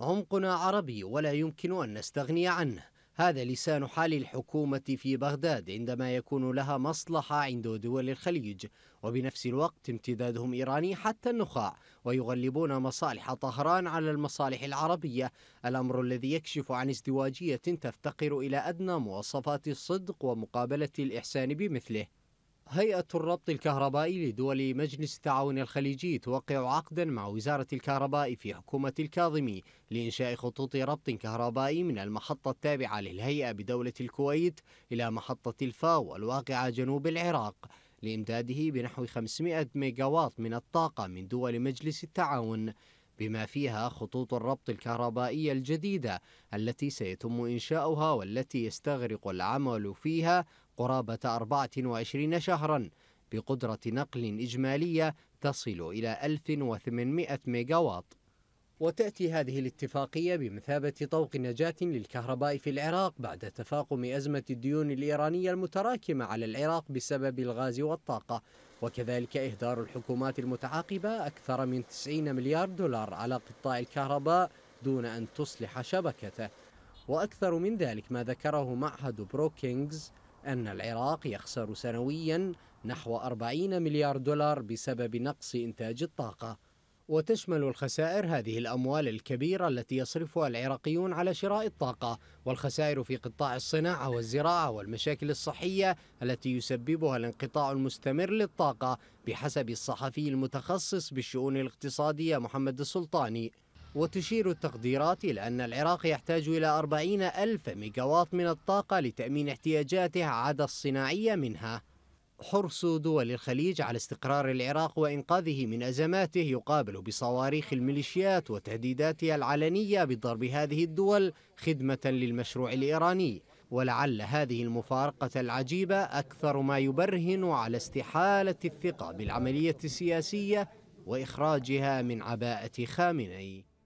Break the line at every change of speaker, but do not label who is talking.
عمقنا عربي ولا يمكن أن نستغني عنه هذا لسان حال الحكومة في بغداد عندما يكون لها مصلحة عند دول الخليج وبنفس الوقت امتدادهم إيراني حتى النخاع ويغلبون مصالح طهران على المصالح العربية الأمر الذي يكشف عن ازدواجية تفتقر إلى أدنى مواصفات الصدق ومقابلة الإحسان بمثله هيئة الربط الكهربائي لدول مجلس التعاون الخليجي توقع عقدا مع وزارة الكهرباء في حكومة الكاظمي لإنشاء خطوط ربط كهربائي من المحطة التابعة للهيئة بدولة الكويت إلى محطة الفاو الواقعة جنوب العراق لإمداده بنحو 500 ميجاوات من الطاقة من دول مجلس التعاون بما فيها خطوط الربط الكهربائية الجديدة التي سيتم إنشاؤها والتي يستغرق العمل فيها قرابة 24 شهرا بقدرة نقل إجمالية تصل إلى 1800 ميجاوات وتأتي هذه الاتفاقية بمثابة طوق نجاة للكهرباء في العراق بعد تفاقم أزمة الديون الإيرانية المتراكمة على العراق بسبب الغاز والطاقة وكذلك إهدار الحكومات المتعاقبة أكثر من 90 مليار دولار على قطاع الكهرباء دون أن تصلح شبكته وأكثر من ذلك ما ذكره معهد بروكينجز أن العراق يخسر سنويا نحو 40 مليار دولار بسبب نقص إنتاج الطاقة وتشمل الخسائر هذه الأموال الكبيرة التي يصرفها العراقيون على شراء الطاقة والخسائر في قطاع الصناعة والزراعة والمشاكل الصحية التي يسببها الانقطاع المستمر للطاقة بحسب الصحفي المتخصص بالشؤون الاقتصادية محمد السلطاني وتشير التقديرات إلى أن العراق يحتاج إلى 40 ألف ميجاوات من الطاقة لتأمين احتياجاته عدا الصناعية منها حرص دول الخليج على استقرار العراق وإنقاذه من أزماته يقابل بصواريخ الميليشيات وتهديداتها العلنية بضرب هذه الدول خدمة للمشروع الإيراني ولعل هذه المفارقة العجيبة أكثر ما يبرهن على استحالة الثقة بالعملية السياسية وإخراجها من عباءة خامنئي